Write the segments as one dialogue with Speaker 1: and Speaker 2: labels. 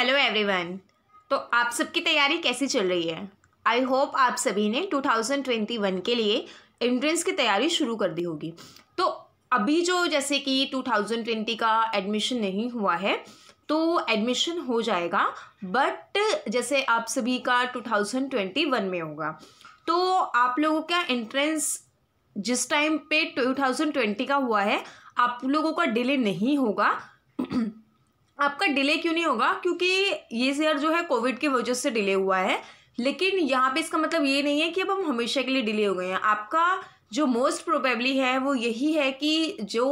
Speaker 1: hello everyone तो आप सबकी तैयारी कैसी चल रही है आई होप आप सभी ने 2021 के लिए एंट्रेंस की तैयारी शुरू कर दी होगी तो अभी जो जैसे कि 2020 का एडमिशन नहीं हुआ है तो एडमिशन हो जाएगा बट जैसे आप सभी का 2021 में होगा तो आप लोगों का एंट्रेंस जिस टाइम पे 2020 का हुआ है आप लोगों का डिले नहीं होगा आपका डिले क्यों नहीं होगा क्योंकि ये शेयर जो है कोविड की वजह से डिले हुआ है लेकिन यहाँ पे इसका मतलब ये नहीं है कि अब हम हमेशा के लिए डिले हो गए हैं आपका जो मोस्ट प्रोबेबली है वो यही है कि जो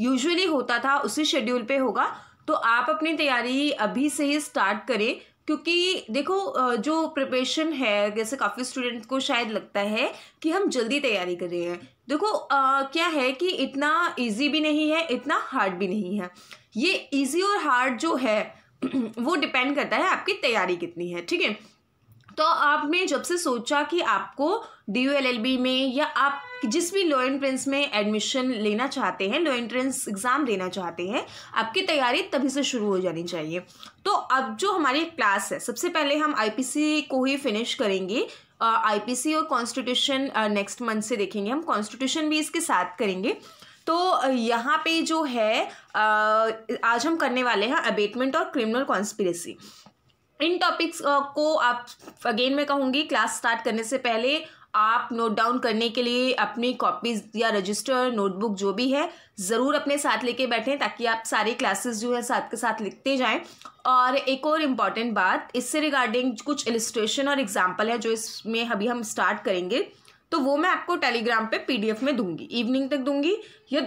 Speaker 1: यूजुअली होता था उसी शेड्यूल पे होगा तो आप अपनी तैयारी अभी से ही स्टार्ट करें क्योंकि देखो जो प्रिपरेशन है जैसे काफ़ी स्टूडेंट को शायद लगता है कि हम जल्दी तैयारी कर रहे हैं देखो आ, क्या है कि इतना इजी भी नहीं है इतना हार्ड भी नहीं है ये इजी और हार्ड जो है वो डिपेंड करता है आपकी तैयारी कितनी है ठीक है तो आपने जब से सोचा कि आपको D U L L B में या आप जिस भी लॉ एंट्रेंस में एडमिशन लेना चाहते हैं लॉ एंट्रेंस एग्ज़ाम देना चाहते हैं आपकी तैयारी तभी से शुरू हो जानी चाहिए तो अब जो हमारी क्लास है सबसे पहले हम आई पी सी को ही फिनिश करेंगे आईपीसी और कॉन्स्टिट्यूशन नेक्स्ट मंथ से देखेंगे हम कॉन्स्टिट्यूशन भी इसके साथ करेंगे तो यहाँ पे जो है आज हम करने वाले हैं अबेटमेंट और क्रिमिनल कॉन्स्पिरेसी इन टॉपिक्स को आप अगेन मैं कहूँगी क्लास स्टार्ट करने से पहले आप नोट डाउन करने के लिए अपनी कॉपीज़ या रजिस्टर नोटबुक जो भी है ज़रूर अपने साथ लेके बैठें ताकि आप सारी क्लासेस जो है साथ के साथ लिखते जाएं और एक और इम्पॉर्टेंट बात इससे रिगार्डिंग कुछ इलिस्ट्रेशन और एग्जाम्पल है जो इसमें अभी हम स्टार्ट करेंगे तो वो मैं आपको टेलीग्राम पे पीडीएफ में दूंगी इवनिंग तक दूंगी या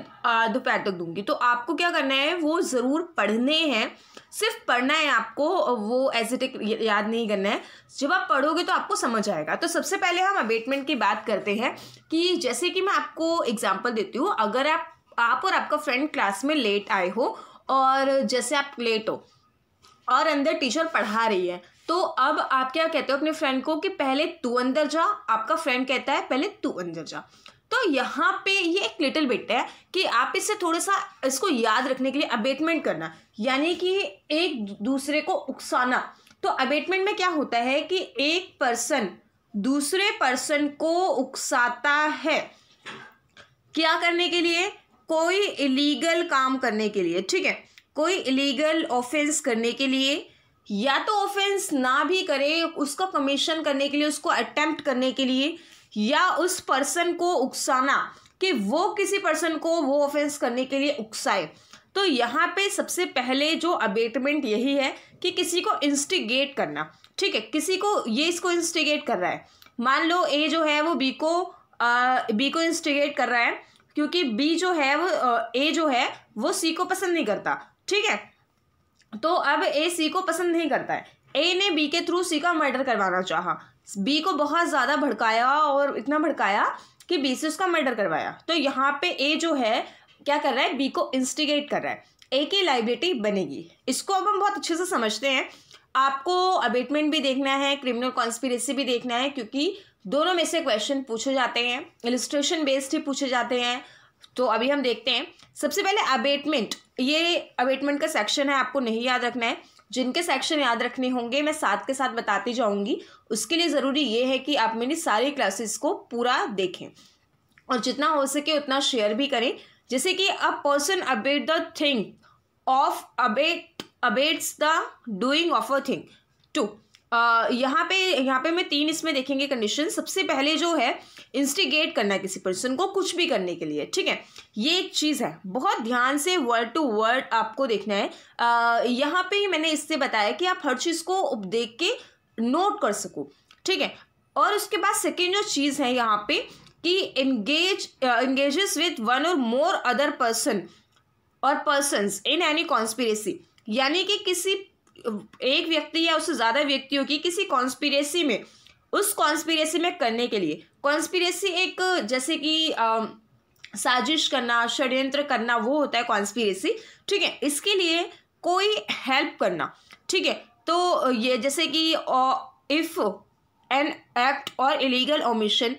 Speaker 1: दोपहर तक दूंगी तो आपको क्या करना है वो ज़रूर पढ़ने हैं सिर्फ पढ़ना है आपको वो एज इट याद नहीं करना है जब आप पढ़ोगे तो आपको समझ आएगा तो सबसे पहले हम अबेटमेंट की बात करते हैं कि जैसे कि मैं आपको एग्जाम्पल देती हूँ अगर आप आप और आपका फ्रेंड क्लास में लेट आए हो और जैसे आप लेट हो और अंदर टीचर पढ़ा रही है तो अब आप क्या कहते हो अपने फ्रेंड को कि पहले तू अंदर जा आपका फ्रेंड कहता है पहले तू अंदर जा तो यहाँ पे ये एक लिटिल बिट है कि आप इससे थोड़ा सा इसको याद रखने के लिए अबेटमेंट करना यानी कि एक दूसरे को उकसाना तो अबेटमेंट में क्या होता है कि एक पर्सन दूसरे पर्सन को उकसाता है क्या करने के लिए कोई इलीगल काम करने के लिए ठीक है कोई इलीगल ऑफेंस करने के लिए या तो ऑफेंस ना भी करे उसका कमीशन करने के लिए उसको अटैम्प्ट करने के लिए या उस पर्सन को उकसाना कि वो किसी पर्सन को वो ऑफेंस करने के लिए उकसाए तो यहाँ पे सबसे पहले जो अबेटमेंट यही है कि किसी को इंस्टिगेट करना ठीक है किसी को ये इसको इंस्टिगेट कर रहा है मान लो ए जो है वो बी को आ, बी को इंस्टिगेट कर रहा है क्योंकि बी जो है वो ए जो है वो सी को पसंद नहीं करता ठीक है तो अब ए सी को पसंद नहीं करता है ए ने बी के थ्रू सी का मर्डर करवाना चाहा बी को बहुत ज़्यादा भड़काया और इतना भड़काया कि बी से उसका मर्डर करवाया तो यहाँ पे ए जो है क्या कर रहा है बी को इंस्टिगेट कर रहा है ए की लाइबिलिटी बनेगी इसको अब हम बहुत अच्छे से समझते हैं आपको अबेटमेंट भी देखना है क्रिमिनल कॉन्स्पिरेसी भी देखना है क्योंकि दोनों में से क्वेश्चन पूछे जाते हैं इलिस्ट्रेशन बेस्ड ही पूछे जाते हैं तो अभी हम देखते हैं सबसे पहले अबेटमेंट ये अवेटमेंट का सेक्शन है आपको नहीं याद रखना है जिनके सेक्शन याद रखने होंगे मैं साथ के साथ बताती जाऊंगी उसके लिए ज़रूरी ये है कि आप मेरी सारी क्लासेस को पूरा देखें और जितना हो सके उतना शेयर भी करें जैसे कि a person abet the thing of abet abets the doing of a thing to यहाँ पे यहाँ पे हमें तीन इसमें देखेंगे कंडीशन सबसे पहले जो है इंस्टिगेट करना है किसी पर्सन को कुछ भी करने के लिए ठीक है ये एक चीज़ है बहुत ध्यान से वर्ड टू वर्ड आपको देखना है यहाँ पे मैंने इससे बताया कि आप हर चीज़ को देख के नोट कर सको ठीक है और उसके बाद सेकेंड जो चीज़ है यहाँ पे कि engage engages with one or more other person or persons in any conspiracy यानी कि किसी एक व्यक्ति या उससे ज़्यादा व्यक्तियों की किसी कॉन्स्पिरेसी में उस कॉन्स्पिरेसी में करने के लिए कॉन्स्पिरेसी एक जैसे कि साजिश करना षड्यंत्र करना वो होता है कॉन्स्पिरेसी ठीक है इसके लिए कोई हेल्प करना ठीक है तो ये जैसे कि if an act or illegal omission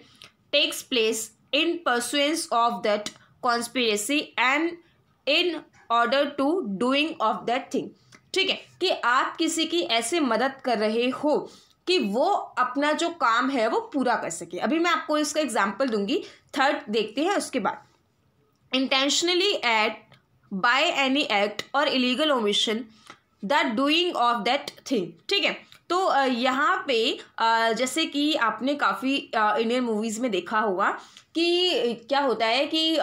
Speaker 1: takes place in pursuance of that conspiracy and in order to doing of that thing ठीक है कि आप किसी की ऐसे मदद कर रहे हो कि वो अपना जो काम है वो पूरा कर सके अभी मैं आपको इसका एग्जाम्पल दूंगी थर्ड देखते हैं उसके बाद intentionally aids by any act or illegal omission the doing of that thing ठीक है तो यहाँ पे जैसे कि आपने काफ़ी इंडियन मूवीज़ में देखा होगा कि क्या होता है कि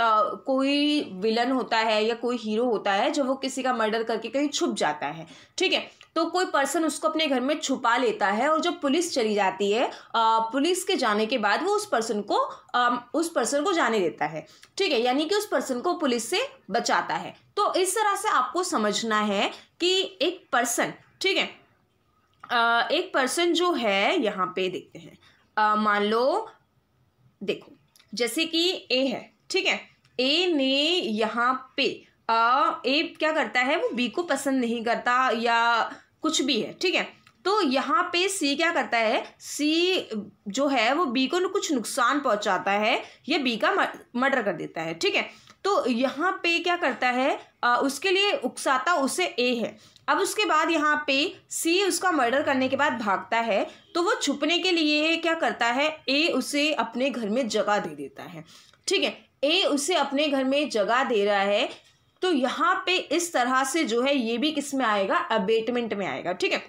Speaker 1: कोई विलन होता है या कोई हीरो होता है जो वो किसी का मर्डर करके कहीं छुप जाता है ठीक है तो कोई पर्सन उसको अपने घर में छुपा लेता है और जब पुलिस चली जाती है पुलिस के जाने के बाद वो उस पर्सन को उस पर्सन को जाने देता है ठीक है यानी कि उस पर्सन को पुलिस से बचाता है तो इस तरह से आपको समझना है कि एक पर्सन ठीक है एक पर्सन जो है यहाँ पे देखते हैं मान लो देखो जैसे कि ए है ठीक है ए ने यहाँ पे आ, ए क्या करता है वो बी को पसंद नहीं करता या कुछ भी है ठीक है तो यहाँ पे सी क्या करता है सी जो है वो बी को कुछ नुकसान पहुँचाता है या बी का मर्डर कर देता है ठीक है तो यहाँ पे क्या करता है आ, उसके लिए उकसाता उसे ए है अब उसके बाद यहाँ पे सी उसका मर्डर करने के बाद भागता है तो वो छुपने के लिए क्या करता है ए उसे अपने घर में जगह दे देता है ठीक है ए उसे अपने घर में जगह दे रहा है तो यहाँ पे इस तरह से जो है ये भी किस में आएगा अबेटमेंट में आएगा ठीक है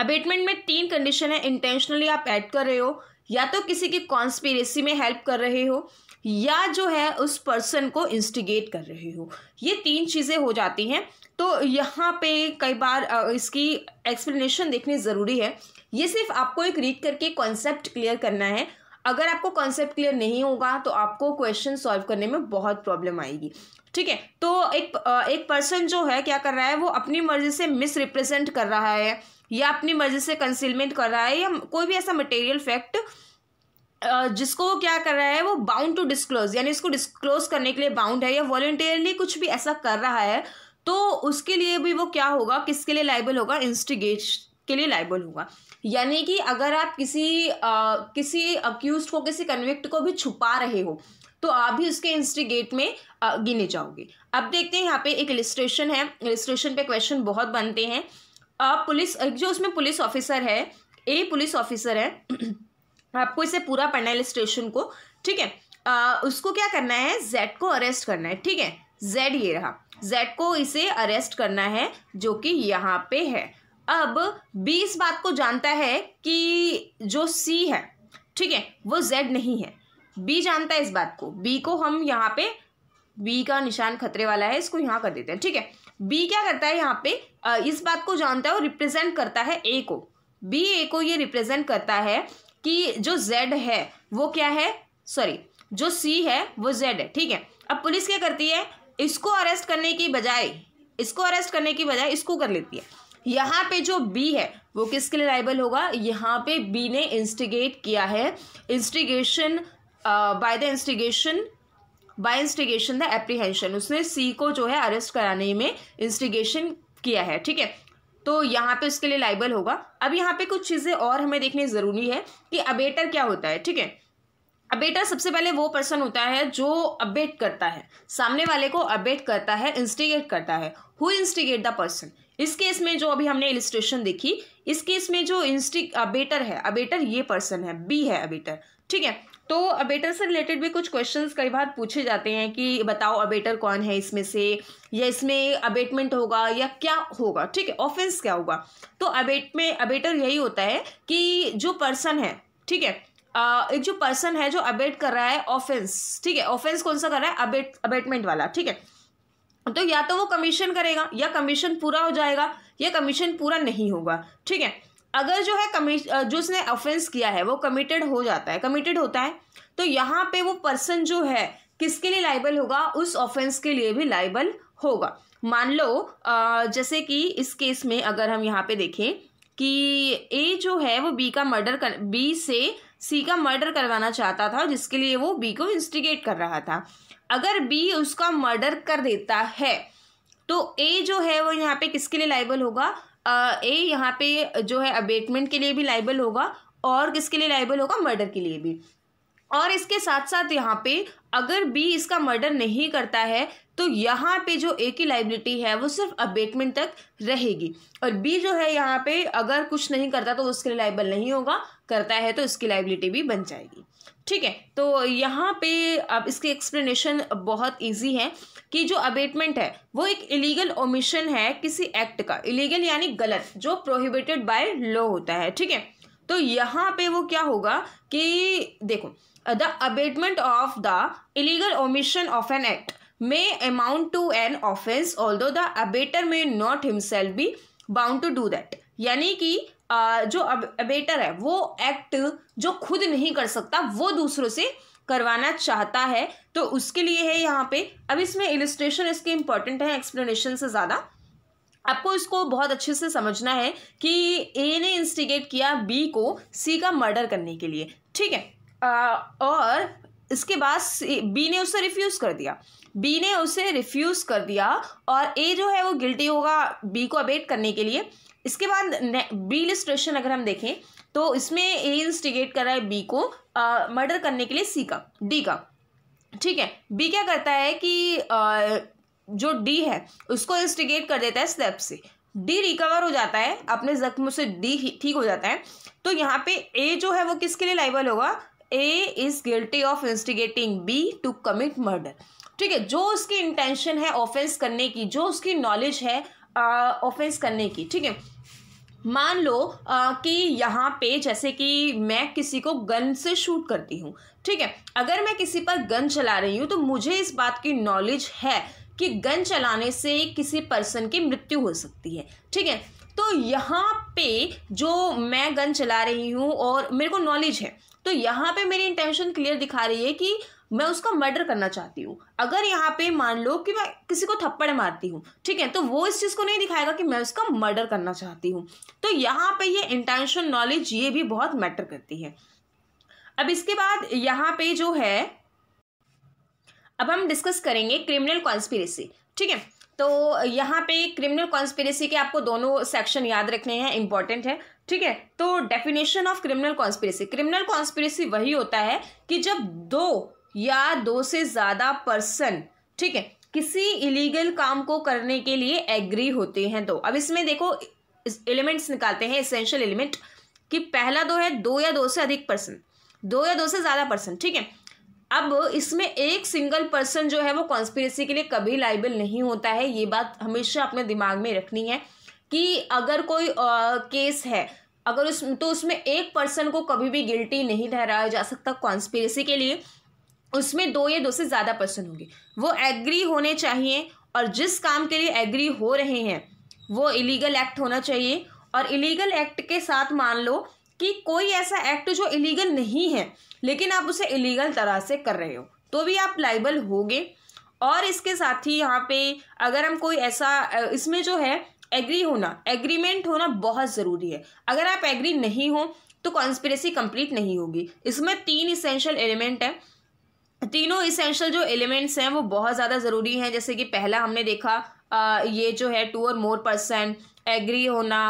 Speaker 1: अबेटमेंट में तीन कंडीशन है इंटेंशनली आप ऐड कर रहे हो या तो किसी की कॉन्स्पिरेसी में हेल्प कर रहे हो या जो है उस पर्सन को इंस्टिगेट कर रहे हो ये तीन चीज़ें हो जाती हैं तो यहाँ पे कई बार इसकी एक्सप्लेनेशन देखनी ज़रूरी है ये सिर्फ आपको एक रीड करके कॉन्सेप्ट क्लियर करना है अगर आपको कॉन्सेप्ट क्लियर नहीं होगा तो आपको क्वेश्चन सॉल्व करने में बहुत प्रॉब्लम आएगी ठीक है तो एक एक पर्सन जो है क्या कर रहा है वो अपनी मर्जी से मिस रिप्रेजेंट कर रहा है या अपनी मर्जी से कंसीलमेंट कर रहा है या कोई भी ऐसा मटेरियल फैक्ट जिसको वो क्या कर रहा है वो बाउंड टू डिस्क्लोज यानी इसको डिस्क्लोज करने के लिए बाउंड है या वॉलेंटियरली कुछ भी ऐसा कर रहा है तो उसके लिए भी वो क्या होगा किसके लिए लाइबल होगा इंस्टिगेट के लिए लाइबल होगा यानी कि अगर आप किसी आ, किसी अक्यूज को किसी कन्विक्ट को भी छुपा रहे हो तो आप भी उसके इंस्टिगेट में गिने जाओगे अब देखते हैं यहाँ पे एक इलिस्ट्रेशन है इलिस्ट्रेशन पे क्वेश्चन बहुत बनते हैं पुलिस जो उसमें पुलिस ऑफिसर है ए पुलिस ऑफिसर है आपको इसे पूरा पढ़ना है इलिस्ट्रेशन को ठीक है उसको क्या करना है जेड को अरेस्ट करना है ठीक है जेड ये रहा जेड को इसे अरेस्ट करना है जो कि यहाँ पे है अब बी इस बात को जानता है कि जो सी है ठीक है वो जेड नहीं है बी जानता है इस बात को बी को हम यहाँ पे बी का निशान खतरे वाला है इसको यहाँ कर देते हैं ठीक है बी क्या करता है यहाँ पे इस बात को जानता है और रिप्रेजेंट करता है ए को बी ए को ये रिप्रेजेंट करता है कि जो जेड है वो क्या है सॉरी जो सी है वो जेड है ठीक है अब पुलिस क्या करती है इसको अरेस्ट करने की बजाय इसको अरेस्ट करने की बजाय इसको कर लेती है यहाँ पे जो बी है वो किसके लिए लाइबल होगा यहाँ पे बी ने इंस्टिगेट किया है instigation by the instigation by instigation the apprehension उसने सी को जो है अरेस्ट कराने में इंस्टिगेशन किया है ठीक है तो यहाँ पे उसके लिए लाइबल होगा अब यहाँ पे कुछ चीज़ें और हमें देखने ज़रूरी है कि अबेटर क्या होता है ठीक है अबेटर सबसे पहले वो पर्सन होता है जो अबेट करता है सामने वाले को अबेट करता है इंस्टिगेट करता है हु इंस्टिगेट द पर्सन इस केस में जो अभी हमने इलिस्ट्रेशन देखी इस केस में जो इंस्टिक अबेटर है अबेटर ये पर्सन है बी है अबेटर ठीक है तो अबेटर से रिलेटेड भी कुछ क्वेश्चंस कई बार पूछे जाते हैं कि बताओ अबेटर कौन है इसमें से या इसमें अबेटमेंट होगा या क्या होगा ठीक है ऑफेंस क्या होगा तो अबेट में अबेटर यही होता है कि जो पर्सन है ठीक है एक जो पर्सन है जो अबेट कर रहा है ऑफेंस ठीक है ऑफेंस कौन सा कर रहा है अबेट अबेटमेंट वाला ठीक है तो या तो वो कमीशन करेगा या कमीशन पूरा हो जाएगा या कमीशन पूरा नहीं होगा ठीक है अगर जो है कमी जो उसने ऑफेंस किया है वो कमिटेड हो जाता है कमिटेड होता है तो यहाँ पे वो पर्सन जो है किसके लिए लाइबल होगा उस ऑफेंस के लिए भी लाइबल होगा मान लो जैसे कि इस केस में अगर हम यहाँ पे देखें कि ए जो है वो बी का मर्डर कर बी से सी का मर्डर करवाना चाहता था जिसके लिए वो बी को इंस्टिगेट कर रहा था अगर बी उसका मर्डर कर देता है तो ए जो है वो यहाँ पे किसके लिए लाइबल होगा ए यहाँ पे जो है अबेटमेंट के लिए भी लाइबल होगा और किसके लिए लाइबल होगा मर्डर के लिए भी और इसके साथ साथ यहाँ पे अगर बी इसका मर्डर नहीं करता है तो यहाँ पे जो ए की लाइबिलिटी है वो सिर्फ अबेटमेंट तक रहेगी और बी जो है यहाँ पे अगर कुछ नहीं करता तो उसके लिए लाइबल नहीं होगा करता है तो इसकी लाइबिलिटी भी बन जाएगी ठीक है तो यहाँ पे अब इसकी एक्सप्लेनेशन बहुत इजी है कि जो अबेटमेंट है वो एक इलीगल ओमिशन है किसी एक्ट का इलीगल यानी गलत जो प्रोहिबिटेड बाय लॉ होता है ठीक है तो यहाँ पे वो क्या होगा कि देखो the abetment of the illegal omission of an act may amount to an offence although the abettor may not himself be bound to do that यानी कि uh, जो अबेटर है वो एक्ट जो खुद नहीं कर सकता वो दूसरों से करवाना चाहता है तो उसके लिए है यहाँ पे अब इसमें इलिस्ट्रेशन इसके इम्पॉर्टेंट है एक्सप्लेनेशन से ज़्यादा आपको इसको बहुत अच्छे से समझना है कि ए ने इंस्टिगेट किया बी को सी का मर्डर करने के लिए ठीक है और इसके बाद बी ने उसे रिफ्यूज़ कर दिया बी ने उसे रिफ्यूज़ कर दिया और ए जो है वो गिल्टी होगा बी को अबेट करने के लिए इसके बाद बी लिस्ट्रेशन अगर हम देखें तो इसमें ए इंस्टिगेट कर रहा है बी को मर्डर करने के लिए सी का डी का ठीक है बी क्या करता है कि आ, जो डी है उसको इंस्टिगेट कर देता है स्टेप से डी रिकवर हो जाता है अपने जख्म से डी ठीक हो जाता है तो यहाँ पे ए जो है वो किसके लिए लाइबल होगा A is guilty of instigating B to commit murder ठीक है जो उसकी इंटेंशन है ऑफेंस करने की जो उसकी नॉलेज है ऑफेंस करने की ठीक है मान लो आ, कि यहाँ पे जैसे कि मैं किसी को गन से शूट करती हूँ ठीक है अगर मैं किसी पर गन चला रही हूँ तो मुझे इस बात की नॉलेज है कि गन चलाने से किसी पर्सन की मृत्यु हो सकती है ठीक है तो यहाँ पे जो मैं गन चला रही हूँ और मेरे को नॉलेज है तो यहाँ पे मेरी इंटेंशन क्लियर दिखा रही है कि मैं उसका मर्डर करना चाहती हूँ अगर यहाँ पे मान लो कि मैं किसी को थप्पड़ मारती हूँ ठीक है तो वो इस चीज़ को नहीं दिखाएगा कि मैं उसका मर्डर करना चाहती हूँ तो यहाँ पे ये इंटेंशन नॉलेज ये भी बहुत मैटर करती है अब इसके बाद यहाँ पे जो है अब हम डिस्कस करेंगे क्रिमिनल कॉन्स्पिरेसी ठीक है तो यहाँ पे क्रिमिनल कॉन्स्पिरेसी के आपको दोनों सेक्शन याद रखने हैं इंपॉर्टेंट है ठीक है तो definition of criminal conspiracy criminal conspiracy वही होता है कि जब दो या दो से ज़्यादा पर्सन ठीक है किसी इलीगल काम को करने के लिए एग्री होते हैं तो अब इसमें देखो एलिमेंट्स निकालते हैं एसेंशियल एलिमेंट कि पहला दो है दो या दो से अधिक पर्सन दो या दो से ज़्यादा पर्सन ठीक है अब इसमें एक सिंगल पर्सन जो है वो कॉन्स्पिरेसी के लिए कभी लाइबल नहीं होता है ये बात हमेशा अपने दिमाग में रखनी है कि अगर कोई आ, केस है अगर उस तो उसमें एक पर्सन को कभी भी गिल्टी नहीं ठहराया जा सकता कॉन्स्पिरेसी के लिए उसमें दो या दो से ज़्यादा पर्सन होंगे वो एग्री होने चाहिए और जिस काम के लिए एग्री हो रहे हैं वो इलीगल एक्ट होना चाहिए और इलीगल एक्ट के साथ मान लो कि कोई ऐसा एक्ट जो इलीगल नहीं है लेकिन आप उसे इलीगल तरह से कर रहे हो तो भी आप लाइबल होगे और इसके साथ ही यहाँ पे अगर हम कोई ऐसा इसमें जो है एग्री होना एग्रीमेंट होना बहुत ज़रूरी है अगर आप एग्री नहीं हो तो कॉन्स्परेसी कंप्लीट नहीं होगी इसमें तीन इसेंशियल एलिमेंट हैं तीनों इसेंशियल जो एलिमेंट्स हैं वो बहुत ज़्यादा ज़रूरी हैं जैसे कि पहला हमने देखा आ, ये जो है टू और मोर परसेंट एग्री होना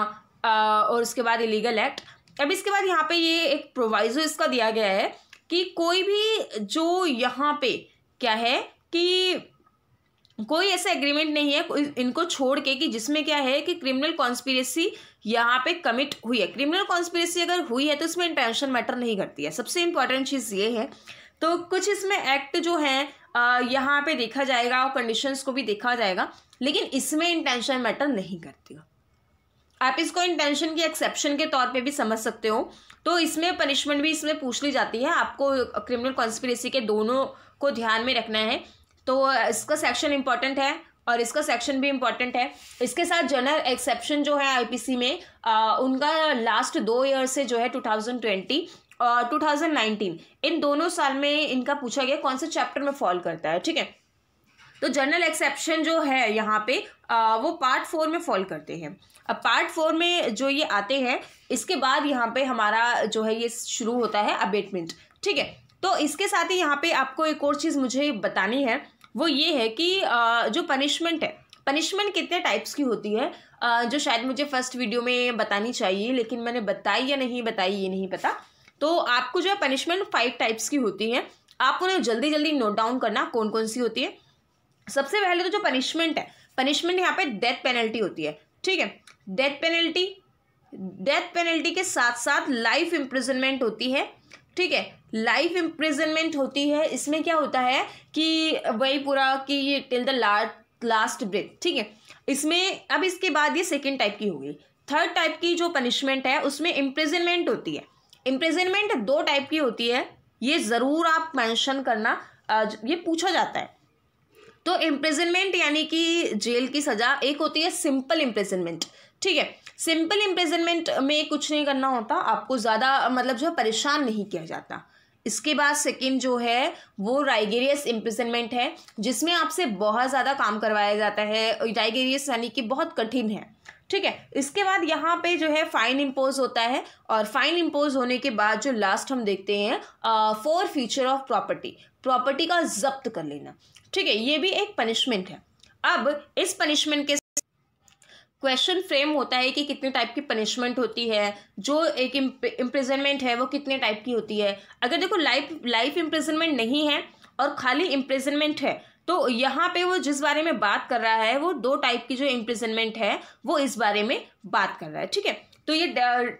Speaker 1: आ, और उसके बाद इलीगल एक्ट अब इसके बाद यहाँ पे ये एक प्रोवाइजो इसका दिया गया है कि कोई भी जो यहाँ पे क्या है कि कोई ऐसा एग्रीमेंट नहीं है इनको छोड़ के कि जिसमें क्या है कि क्रिमिनल कॉन्स्पिरेसी यहाँ पे कमिट हुई है क्रिमिनल कॉन्स्पिरेसी अगर हुई है तो इसमें इंटेंशन मैटर नहीं करती है सबसे इंपॉर्टेंट चीज़ ये है तो कुछ इसमें एक्ट जो है यहाँ पे देखा जाएगा और कंडीशंस को भी देखा जाएगा लेकिन इसमें इंटेंशन मैटर नहीं करती है आप इसको इंटेंशन की एक्सेप्शन के तौर पे भी समझ सकते हो तो इसमें पनिशमेंट भी इसमें पूछ ली जाती है आपको क्रिमिनल कॉन्स्पिरेसी के दोनों को ध्यान में रखना है तो इसका सेक्शन इंपॉर्टेंट है और इसका सेक्शन भी इम्पॉर्टेंट है इसके साथ जनरल एक्सेप्शन जो है आईपीसी में आ, उनका लास्ट दो ईयर से जो है 2020 और 2019 इन दोनों साल में इनका पूछा गया कौन से चैप्टर में फॉल करता है ठीक है तो जनरल एक्सेप्शन जो है यहाँ पे आ, वो पार्ट फोर में फॉल करते हैं अब पार्ट फोर में जो ये आते हैं इसके बाद यहाँ पे हमारा जो है ये शुरू होता है अबेटमेंट ठीक है तो इसके साथ ही यहाँ पे आपको एक और चीज़ मुझे बतानी है वो ये है कि आ, जो पनिशमेंट है पनिशमेंट कितने टाइप्स की होती है आ, जो शायद मुझे फर्स्ट वीडियो में बतानी चाहिए लेकिन मैंने बताई या नहीं बताई ये नहीं पता तो आपको जो है पनिशमेंट फाइव टाइप्स की होती है आप उन्हें जल्दी जल्दी नोट डाउन करना कौन कौन सी होती है सबसे पहले तो जो पनिशमेंट है पनिशमेंट यहाँ पे डेथ पेनल्टी होती है ठीक है डेथ पेनल्टी डेथ पेनल्टी के साथ साथ लाइफ इम्प्रिजनमेंट होती है ठीक है लाइफ इम्प्रिजनमेंट होती है इसमें क्या होता है कि वही पूरा कि till the last last breath ठीक है इसमें अब इसके बाद ये सेकेंड टाइप की होगी थर्ड टाइप की जो पनिशमेंट है उसमें इम्प्रिजनमेंट होती है इम्प्रिजनमेंट दो टाइप की होती है ये ज़रूर आप मैंशन करना ये पूछा जाता है तो इम्प्रेजनमेंट यानी कि जेल की सज़ा एक होती है सिंपल इम्प्रेजनमेंट ठीक है सिंपल इम्प्रेजनमेंट में कुछ नहीं करना होता आपको ज़्यादा मतलब जो है परेशान नहीं किया जाता इसके बाद सेकेंड जो है वो राइगेरियस इम्प्रिजनमेंट है जिसमें आपसे बहुत ज़्यादा काम करवाया जाता है राइगेरियस यानी कि बहुत कठिन है ठीक है इसके बाद यहाँ पे जो है फाइन इम्पोज होता है और फाइन इम्पोज होने के बाद जो लास्ट हम देखते हैं forfeiture of property property का जब्त कर लेना ठीक है ये भी एक पनिशमेंट है अब इस पनिशमेंट के क्वेश्चन फ्रेम होता है कि कितने टाइप की पनिशमेंट होती है जो एक इम्प्रिजनमेंट है वो कितने टाइप की होती है अगर देखो लाइफ लाइफ इम्प्रिजनमेंट नहीं है और खाली इम्प्रिजनमेंट है तो यहाँ पे वो जिस बारे में बात कर रहा है वो दो टाइप की जो इम्प्रिजनमेंट है वो इस बारे में बात कर रहा है ठीक है तो ये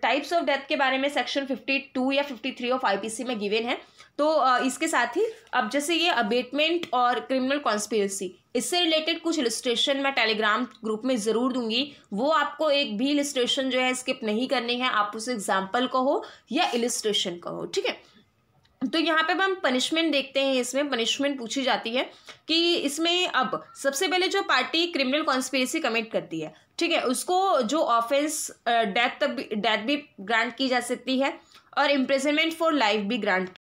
Speaker 1: टाइप्स ऑफ डेथ के बारे में सेक्शन टू या फिफ्टी थ्री ऑफ आई में गिवेन है तो इसके साथ ही अब जैसे ये अबेटमेंट और क्रिमिनल कॉन्स्पिरसी इससे रिलेटेड कुछ इलिस्ट्रेशन मैं टेलीग्राम ग्रुप में ज़रूर दूंगी वो आपको एक भी इलिस्ट्रेशन जो है स्किप नहीं करनी है आप उसे एग्जाम्पल कहो या इलिस्ट्रेशन कहो ठीक है तो यहाँ पे हम पनिशमेंट देखते हैं इसमें पनिशमेंट पूछी जाती है कि इसमें अब सबसे पहले जो पार्टी क्रिमिनल कॉन्स्पिरसी कमिट करती है ठीक है उसको जो ऑफेंस डेथ तक डेथ भी ग्रांट की जा सकती है और इम्प्रेजनमेंट फॉर लाइफ भी ग्रांट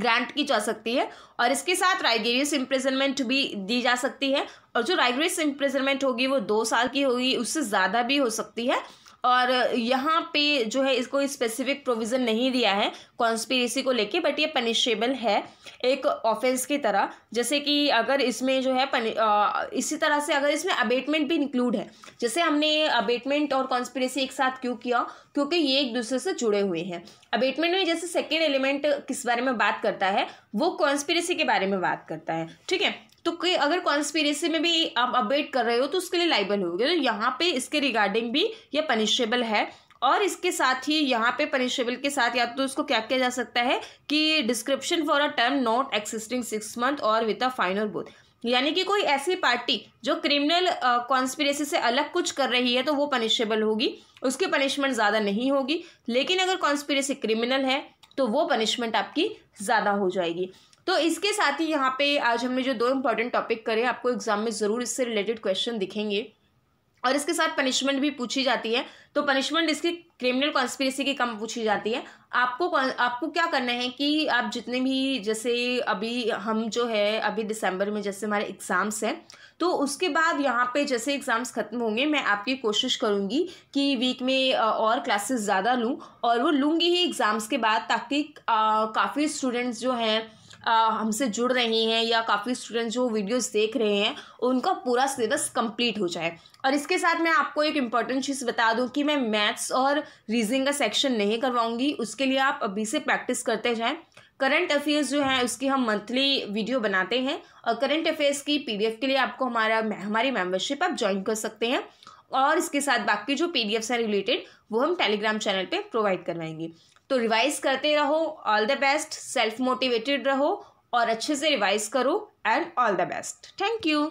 Speaker 1: ग्रांट की जा सकती है और इसके साथ राइगेरियस इम्प्रेजनमेंट भी दी जा सकती है और जो राइगेरियस इम्प्रेजनमेंट होगी वो दो साल की होगी उससे ज़्यादा भी हो सकती है और यहाँ पे जो है इसको स्पेसिफिक प्रोविज़न नहीं दिया है कॉन्स्पिरेसी को लेके बट ये पनिशेबल है एक ऑफेंस की तरह जैसे कि अगर इसमें जो है पनि इसी तरह से अगर इसमें अबेटमेंट भी इंक्लूड है जैसे हमने अबेटमेंट और कॉन्स्पिरेसी एक साथ क्यों किया क्योंकि ये एक दूसरे से जुड़े हुए हैं अबेटमेंट में जैसे सेकेंड एलिमेंट किस बारे में बात करता है वो कॉन्स्पिरेसी के बारे में बात करता है ठीक है तो कोई अगर कॉन्स्पिरेसी में भी आप अपडेट कर रहे हो तो उसके लिए लाइबल होगी तो यहाँ पे इसके रिगार्डिंग भी ये पनिशेबल है और इसके साथ ही यहाँ पे पनिशेबल के साथ या तो इसको क्या किया जा सकता है कि description for a term not exceeding six month or with a fine both यानी कि कोई ऐसी पार्टी जो क्रिमिनल कॉन्स्पिरेसी से अलग कुछ कर रही है तो वो पनिशेबल होगी उसकी पनिशमेंट ज़्यादा नहीं होगी लेकिन अगर कॉन्स्पिरेसी क्रिमिनल है तो वो पनिशमेंट आपकी ज़्यादा हो जाएगी तो इसके साथ ही यहाँ पे आज हमने जो दो इम्पॉर्टेंट टॉपिक करे आपको एग्जाम में ज़रूर इससे रिलेटेड क्वेश्चन दिखेंगे और इसके साथ पनिशमेंट भी पूछी जाती है तो पनिशमेंट इसकी क्रिमिनल कॉन्स्पिरेसी की कम पूछी जाती है आपको आपको क्या करना है कि आप जितने भी जैसे अभी हम जो है अभी दिसंबर में जैसे हमारे एग्ज़ाम्स हैं तो उसके बाद यहाँ पे जैसे एग्ज़ाम्स ख़त्म होंगे मैं आपकी कोशिश करूँगी कि वीक में और क्लासेस ज़्यादा लूँ और वो लूँगी ही एग्ज़ाम्स के बाद ताकि काफ़ी स्टूडेंट्स जो हैं हमसे जुड़ रहे हैं या काफ़ी स्टूडेंट्स जो वीडियोस देख रहे हैं उनका पूरा सिलेबस कंप्लीट हो जाए और इसके साथ मैं आपको एक इम्पॉर्टेंट चीज़ बता दूं कि मैं मैथ्स और रीजनिंग का सेक्शन नहीं करवाऊंगी उसके लिए आप अभी से प्रैक्टिस करते जाएँ करंट अफेयर्स जो हैं उसकी हम मंथली वीडियो बनाते हैं और करंट अफेयर्स की पी के लिए आपको हमारा हमारी मेम्बरशिप आप ज्वाइन कर सकते हैं और इसके साथ बाकी जो पी हैं रिलेटेड वो हम टेलीग्राम चैनल पर प्रोवाइड करवाएंगे तो रिवाइज करते रहो all the best self motivated रहो और अच्छे से रिवाइज करो and all the best thank you